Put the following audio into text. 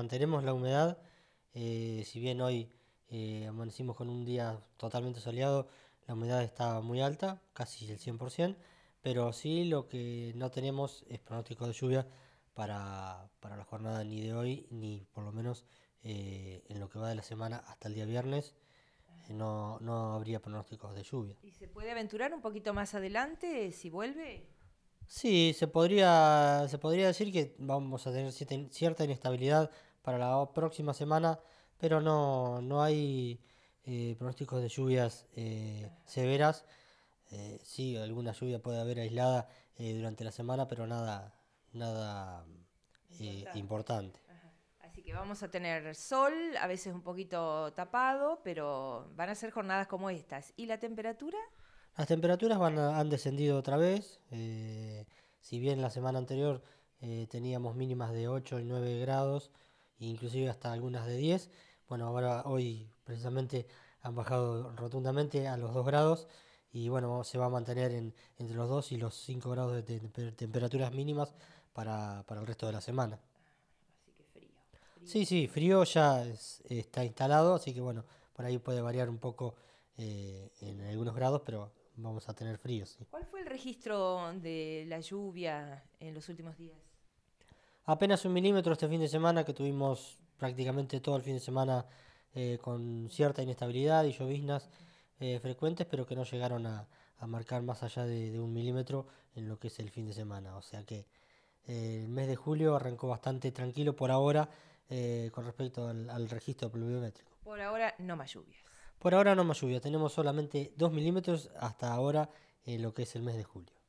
mantenemos la humedad, eh, si bien hoy eh, amanecimos con un día totalmente soleado, la humedad está muy alta, casi el 100%, pero sí lo que no tenemos es pronóstico de lluvia para, la jornada ni de hoy, ni por lo menos eh, en lo que va de la semana hasta el día viernes. No, no habría pronóstico de lluvia. ¿Y se puede aventurar un poquito más adelante si vuelve? Sí, se podría, se podría decir que vamos a tener cierta inestabilidad para la próxima semana, pero no, no hay eh, pronósticos de lluvias eh, severas. Eh, sí, alguna lluvia puede haber aislada durante la semana, pero nada, nada importante. Así que vamos a tener sol, a veces un poquito tapado, pero van a ser jornadas como estas. ¿Y la temperatura? Las temperaturas van han descendido otra vez, eh, si bien la semana anterior eh, teníamos mínimas de 8 y 9 grados, inclusive hasta algunas de 10, bueno, ahora hoy precisamente han bajado rotundamente a los 2 grados y bueno, se va a mantener en, entre los 2 y los 5 grados de temperaturas mínimas para, el resto de la semana. Así que frío. Sí, sí, frío ya está instalado, así que bueno, por ahí puede variar un poco eh, en algunos grados, pero vamos a tener frío, sí. ¿Cuál fue el registro de la lluvia en los últimos días? Apenas un milímetro este fin de semana, que tuvimos prácticamente todo el fin de semana eh, con cierta inestabilidad y lloviznas eh, frecuentes, pero que no llegaron a, marcar más allá de, un milímetro en lo que es el fin de semana. O sea que eh, el mes de julio arrancó bastante tranquilo por ahora con respecto al registro pluviométrico. Por ahora no más lluvias. Por ahora no más lluvia, tenemos solamente 2 milímetros hasta ahora en eh, lo que es el mes de julio.